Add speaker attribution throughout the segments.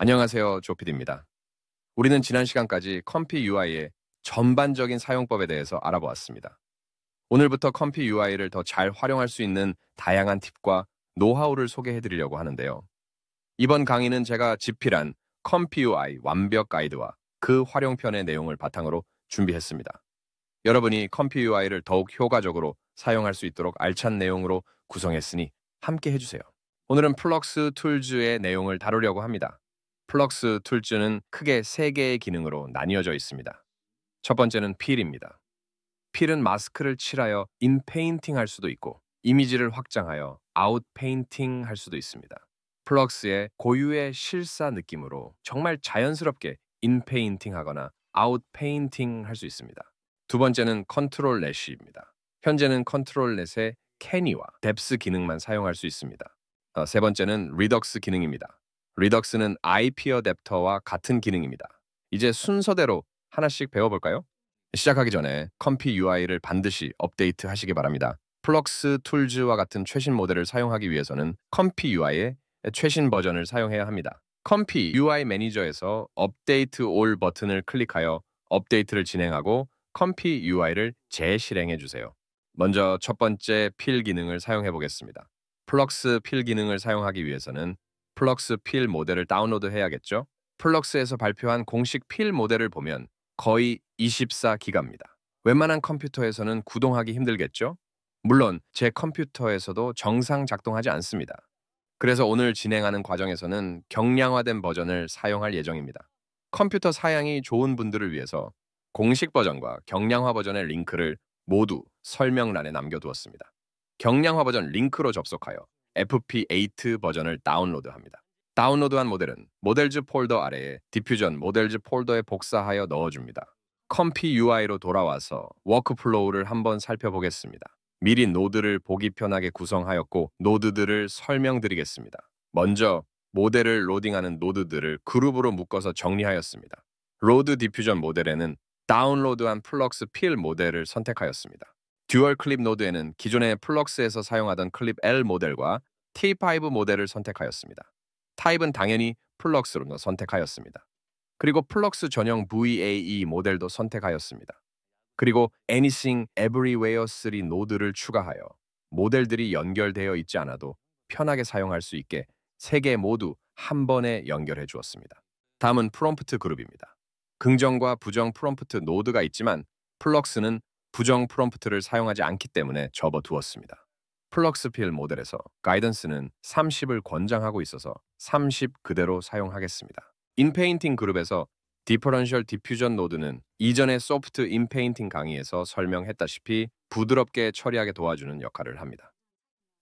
Speaker 1: 안녕하세요. 조피디입니다. 우리는 지난 시간까지 컴피 UI의 전반적인 사용법에 대해서 알아보았습니다. 오늘부터 컴피 UI를 더 잘 활용할 수 있는 다양한 팁과 노하우를 소개해 드리려고 하는데요. 이번 강의는 제가 집필한 컴피 UI 완벽 가이드와 그 활용편의 내용을 바탕으로 준비했습니다. 여러분이 컴피 UI를 더욱 효과적으로 사용할 수 있도록 알찬 내용으로 구성했으니 함께 해주세요. 오늘은 플럭스 툴즈의 내용을 다루려고 합니다. 플럭스 툴즈는 크게 세 개의 기능으로 나뉘어져 있습니다. 첫 번째는 필입니다. 필은 마스크를 칠하여 인페인팅 할 수도 있고 이미지를 확장하여 아웃페인팅 할 수도 있습니다. 플럭스의 고유의 실사 느낌으로 정말 자연스럽게 인페인팅 하거나 아웃페인팅 할 수 있습니다. 두 번째는 컨트롤 렛입니다. 시 현재는 컨트롤 렛의 캐니와 뎁스 기능만 사용할 수 있습니다. 어, 세 번째는 리덕스 기능입니다. 리덕스는 IP 어댑터와 같은 기능입니다. 이제 순서대로 하나씩 배워볼까요? 시작하기 전에 컴피 UI를 반드시 업데이트 하시기 바랍니다. 플럭스 툴즈와 같은 최신 모델을 사용하기 위해서는 컴피 UI의 최신 버전을 사용해야 합니다. 컴피 UI 매니저에서 업데이트 올 버튼을 클릭하여 업데이트를 진행하고 컴피 UI를 재실행해 주세요. 먼저 첫 번째 필 기능을 사용해 보겠습니다. 플럭스 필 기능을 사용하기 위해서는 플럭스 필 모델을 다운로드 해야겠죠? 플럭스에서 발표한 공식 필 모델을 보면 거의 24기가입니다. 웬만한 컴퓨터에서는 구동하기 힘들겠죠? 물론 제 컴퓨터에서도 정상 작동하지 않습니다. 그래서 오늘 진행하는 과정에서는 경량화된 버전을 사용할 예정입니다. 컴퓨터 사양이 좋은 분들을 위해서 공식 버전과 경량화 버전의 링크를 모두 설명란에 남겨두었습니다. 경량화 버전 링크로 접속하여 FP8 버전을 다운로드합니다. 다운로드한 모델은 모델즈 폴더 아래에 디퓨전 모델즈 폴더에 복사하여 넣어줍니다. 컴피 UI로 돌아와서 워크플로우를 한번 살펴보겠습니다. 미리 노드를 보기 편하게 구성하였고 노드들을 설명드리겠습니다. 먼저 모델을 로딩하는 노드들을 그룹으로 묶어서 정리하였습니다. 로드 디퓨전 모델에는 다운로드한 플럭스 필 모델을 선택하였습니다. 듀얼 클립 노드에는 기존의 플럭스에서 사용하던 클립 L 모델과 T5 모델을 선택하였습니다. 타입은 당연히 플럭스로 선택하였습니다. 그리고 플럭스 전용 VAE 모델도 선택하였습니다. 그리고 Anything Everywhere 3 노드를 추가하여 모델들이 연결되어 있지 않아도 편하게 사용할 수 있게 세개 모두 한 번에 연결해 주었습니다. 다음은 프롬프트 그룹입니다. 긍정과 부정 프롬프트 노드가 있지만 플럭스는 부정 프롬프트를 사용하지 않기 때문에 접어두었습니다. 플럭스필 모델에서 가이던스는 30을 권장하고 있어서 30 그대로 사용하겠습니다. 인페인팅 그룹에서 디퍼런셜 디퓨전 노드는 이전의 소프트 인페인팅 강의에서 설명했다시피 부드럽게 처리하게 도와주는 역할을 합니다.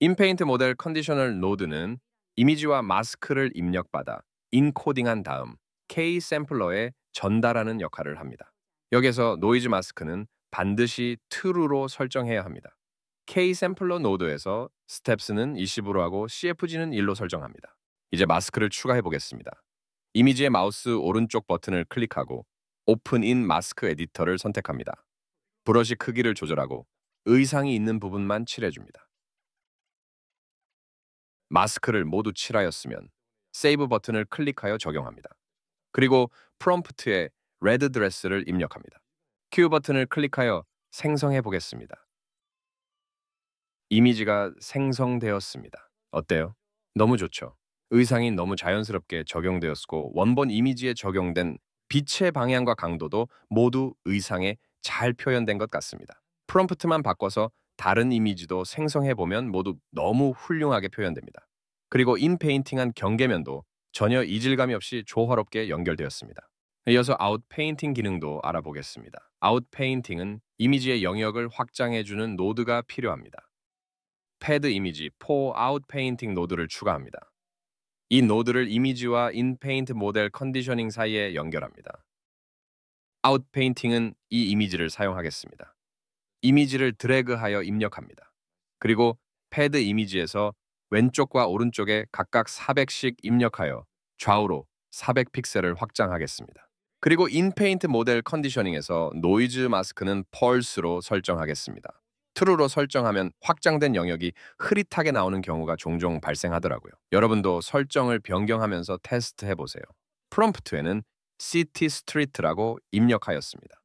Speaker 1: 인페인트 모델 컨디셔널 노드는 이미지와 마스크를 입력받아 인코딩한 다음 K 샘플러에 전달하는 역할을 합니다. 여기서 노이즈 마스크는 반드시 true로 설정해야 합니다. K 샘플러 노드에서 스텝스는 20으로 하고 CFG는 1로 설정합니다. 이제 마스크를 추가해 보겠습니다. 이미지의 마우스 오른쪽 버튼을 클릭하고 오픈 인 마스크 에디터를 선택합니다. 브러쉬 크기를 조절하고 의상이 있는 부분만 칠해줍니다. 마스크를 모두 칠하였으면 세이브 버튼을 클릭하여 적용합니다. 그리고 프롬프트에 레드 드레스를 입력합니다. Q 버튼을 클릭하여 생성해 보겠습니다. 이미지가 생성되었습니다. 어때요? 너무 좋죠. 의상이 너무 자연스럽게 적용되었고 원본 이미지에 적용된 빛의 방향과 강도도 모두 의상에 잘 표현된 것 같습니다. 프롬프트만 바꿔서 다른 이미지도 생성해보면 모두 너무 훌륭하게 표현됩니다. 그리고 인페인팅한 경계면도 전혀 이질감이 없이 조화롭게 연결되었습니다. 이어서 아웃페인팅 기능도 알아보겠습니다. 아웃페인팅은 이미지의 영역을 확장해주는 노드가 필요합니다. 패드 이미지 포 아웃 페인팅 노드를 추가합니다. 이 노드를 이미지와 인페인트 모델 컨디셔닝 사이에 연결합니다. 아웃 페인팅은 이 이미지를 사용하겠습니다. 이미지를 드래그하여 입력합니다. 그리고 패드 이미지에서 왼쪽과 오른쪽에 각각 400씩 입력하여 좌우로 400 픽셀을 확장하겠습니다. 그리고 인페인트 모델 컨디셔닝에서 노이즈 마스크는 펄스로 설정하겠습니다. true로 설정하면 확장된 영역이 흐릿하게 나오는 경우가 종종 발생하더라고요. 여러분도 설정을 변경하면서 테스트해보세요. 프롬프트에는 City Street라고 입력하였습니다.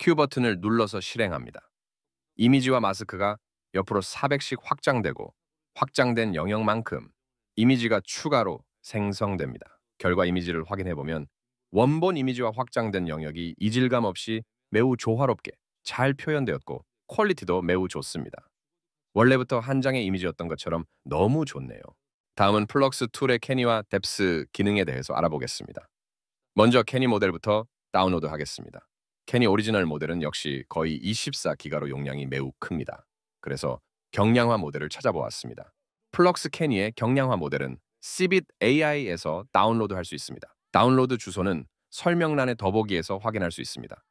Speaker 1: Q 버튼을 눌러서 실행합니다. 이미지와 마스크가 옆으로 400씩 확장되고 확장된 영역만큼 이미지가 추가로 생성됩니다. 결과 이미지를 확인해보면 원본 이미지와 확장된 영역이 이질감 없이 매우 조화롭게 잘 표현되었고 퀄리티도 매우 좋습니다. 원래부터 한 장의 이미지였던 것처럼 너무 좋네요. 다음은 플럭스 툴의 캐니와 뎁스 기능에 대해서 알아보겠습니다. 먼저 캐니 모델부터 다운로드 하겠습니다. 캐니 오리지널 모델은 역시 거의 24기가로 용량이 매우 큽니다. 그래서 경량화 모델을 찾아보았습니다. 플럭스 캐니의 경량화 모델은 Cbit AI에서 다운로드할 수 있습니다. 다운로드 주소는 설명란의 더보기에서 확인할 수 있습니다.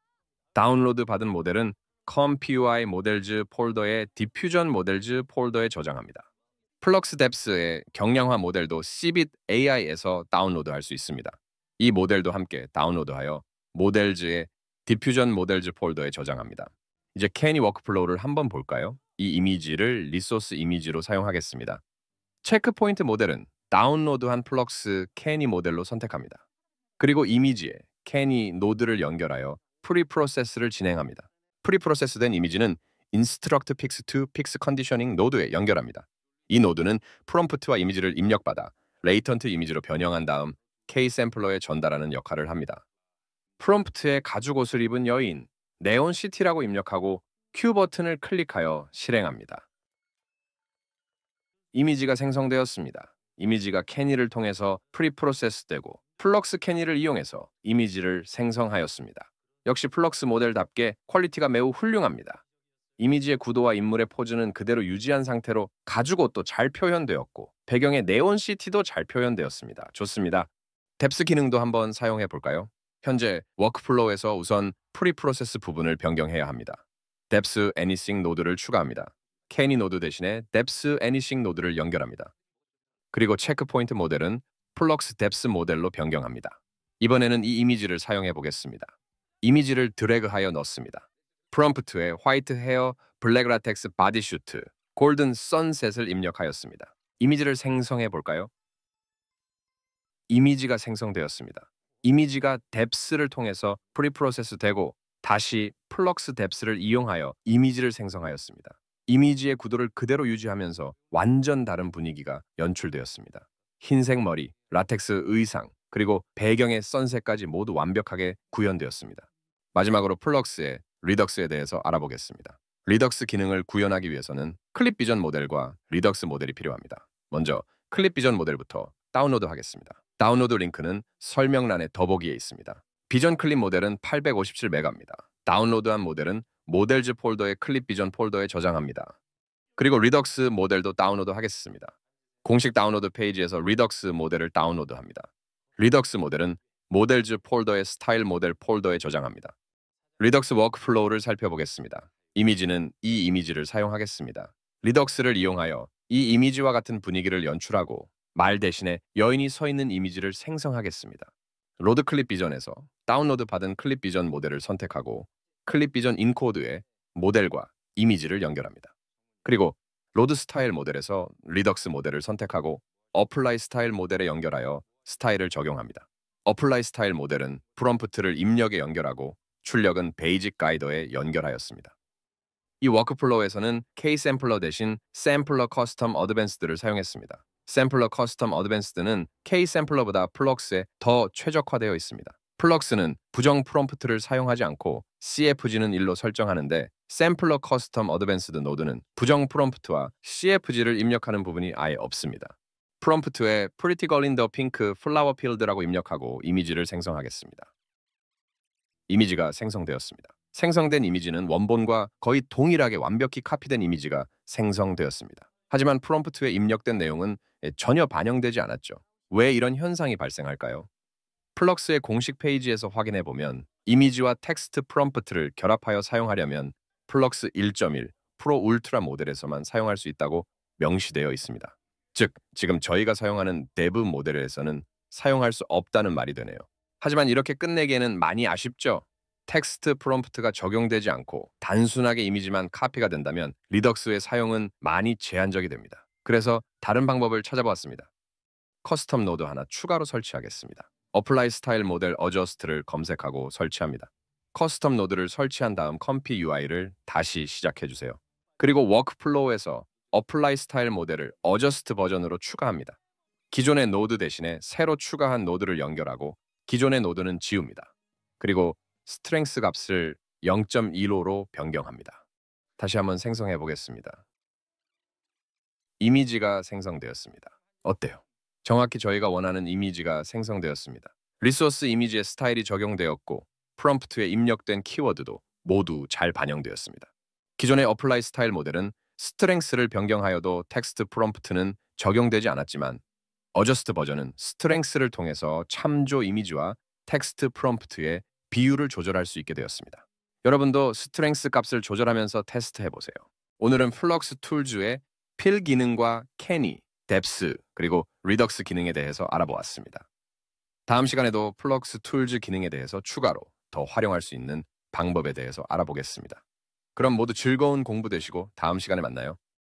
Speaker 1: 다운로드 받은 모델은 컴PUI 모델즈 폴더의 디퓨전 모델즈 폴더에 저장합니다. 플럭스 뎁스의 경량화 모델도 Cbit AI에서 다운로드할 수 있습니다. 이 모델도 함께 다운로드하여 모델즈의 디퓨전 모델즈 폴더에 저장합니다. 이제 캐니 워크플로우를 한번 볼까요? 이 이미지를 리소스 이미지로 사용하겠습니다. 체크포인트 모델은 다운로드한 플럭스 캐니 모델로 선택합니다. 그리고 이미지에 캐니 노드를 연결하여 프리프로세스를 진행합니다. 프리프로세스된 이미지는 인스트럭트 픽스 투 픽스 컨디셔닝 노드에 연결합니다. 이 노드는 프롬프트와 이미지를 입력받아 레이턴트 이미지로 변형한 다음 K-샘플러에 전달하는 역할을 합니다. 프롬프트에 가죽 옷을 입은 여인, 네온 시티라고 입력하고 Q 버튼을 클릭하여 실행합니다. 이미지가 생성되었습니다. 이미지가 캐니를 통해서 프리프로세스되고 플럭스 캐니를 이용해서 이미지를 생성하였습니다. 역시 플럭스 모델답게 퀄리티가 매우 훌륭합니다. 이미지의 구도와 인물의 포즈는 그대로 유지한 상태로 가죽 옷도 잘 표현되었고 배경의 네온 시티도 잘 표현되었습니다. 좋습니다. 뎁스 기능도 한번 사용해 볼까요? 현재 워크플로우에서 우선 프리프로세스 부분을 변경해야 합니다. 뎁스 애니싱 노드를 추가합니다. 캐니 e 노드 대신에 뎁스 애니싱 노드를 연결합니다. 그리고 체크포인트 모델은 플럭스 뎁스 모델로 변경합니다. 이번에는 이 이미지를 사용해 보겠습니다. 이미지를 드래그하여 넣습니다. 프롬프트에 화이트 헤어, 블랙 라텍스 바디슈트, 골든 선셋을 입력하였습니다. 이미지를 생성해 볼까요? 이미지가 생성되었습니다. 이미지가 뎁스를 통해서 프리프로세스 되고 다시 플럭스 뎁스를 이용하여 이미지를 생성하였습니다. 이미지의 구도를 그대로 유지하면서 완전 다른 분위기가 연출되었습니다. 흰색 머리, 라텍스 의상, 그리고 배경의 선셋까지 모두 완벽하게 구현되었습니다. 마지막으로 플럭스의 리덕스에 대해서 알아보겠습니다. 리덕스 기능을 구현하기 위해서는 클립 비전 모델과 리덕스 모델이 필요합니다. 먼저 클립 비전 모델부터 다운로드 하겠습니다. 다운로드 링크는 설명란의 더보기에 있습니다. 비전 클립 모델은 857메가입니다. 다운로드한 모델은 모델즈 폴더의 클립 비전 폴더에 저장합니다. 그리고 리덕스 모델도 다운로드 하겠습니다. 공식 다운로드 페이지에서 리덕스 모델을 다운로드합니다. 리덕스 모델은 모델즈 폴더의 스타일 모델 폴더에 저장합니다. 리덕스 워크플로우를 살펴보겠습니다. 이미지는 이 이미지를 사용하겠습니다. 리덕스를 이용하여 이 이미지와 같은 분위기를 연출하고 말 대신에 여인이 서 있는 이미지를 생성하겠습니다. 로드 클립 비전에서 다운로드 받은 클립 비전 모델을 선택하고 클립 비전 인코드에 모델과 이미지를 연결합니다. 그리고 로드 스타일 모델에서 리덕스 모델을 선택하고 어플라이 스타일 모델에 연결하여 스타일을 적용합니다. 어플라이 스타일 모델은 프롬프트를 입력에 연결하고 출력은 베이직 가이더에 연결하였습니다. 이 워크플로우에서는 K-샘플러 대신 샘플러 커스텀 어드밴스드를 사용했습니다. 샘플러 커스텀 어드밴스드는 K-샘플러보다 플럭스에 더 최적화되어 있습니다. 플럭스는 부정 프롬프트를 사용하지 않고 CFG는 1로 설정하는데 샘플러 커스텀 어드밴스드 노드는 부정 프롬프트와 CFG를 입력하는 부분이 아예 없습니다. 프롬프트에 Pretty Girl in the Pink Flower Field라고 입력하고 이미지를 생성하겠습니다. 이미지가 생성되었습니다. 생성된 이미지는 원본과 거의 동일하게 완벽히 카피된 이미지가 생성되었습니다. 하지만 프롬프트에 입력된 내용은 예, 전혀 반영되지 않았죠. 왜 이런 현상이 발생할까요? 플럭스의 공식 페이지에서 확인해 보면 이미지와 텍스트 프롬프트를 결합하여 사용하려면 플럭스 1.1 프로 울트라 모델에서만 사용할 수 있다고 명시되어 있습니다. 즉, 지금 저희가 사용하는 데브 모델에서는 사용할 수 없다는 말이 되네요. 하지만 이렇게 끝내기에는 많이 아쉽죠. 텍스트 프롬프트가 적용되지 않고 단순하게 이미지만 카피가 된다면 리덕스의 사용은 많이 제한적이 됩니다. 그래서 다른 방법을 찾아보았습니다. 커스텀 노드 하나 추가로 설치하겠습니다. 어플라이 스타일 모델 어저스트를 검색하고 설치합니다. 커스텀 노드를 설치한 다음 컴피 UI를 다시 시작해주세요. 그리고 워크플로우에서 어플라이 스타일 모델을 어저스트 버전으로 추가합니다. 기존의 노드 대신에 새로 추가한 노드를 연결하고 기존의 노드는 지웁니다. 그리고 스트렝스 값을 0.15로 변경합니다. 다시 한번 생성해 보겠습니다. 이미지가 생성되었습니다. 어때요? 정확히 저희가 원하는 이미지가 생성되었습니다. 리소스 이미지의 스타일이 적용되었고 프롬프트에 입력된 키워드도 모두 잘 반영되었습니다. 기존의 어플라이 스타일 모델은 스트렝스를 변경하여도 텍스트 프롬프트는 적용되지 않았지만 어저스트 버전은 스트렝스를 통해서 참조 이미지와 텍스트 프롬프트의 비율을 조절할 수 있게 되었습니다. 여러분도 스트렝스 값을 조절하면서 테스트해보세요. 오늘은 플럭스 툴즈의 필 기능과 캐니, 뎁스, 그리고 리덕스 기능에 대해서 알아보았습니다. 다음 시간에도 플럭스 툴즈 기능에 대해서 추가로 더 활용할 수 있는 방법에 대해서 알아보겠습니다. 그럼 모두 즐거운 공부 되시고 다음 시간에 만나요.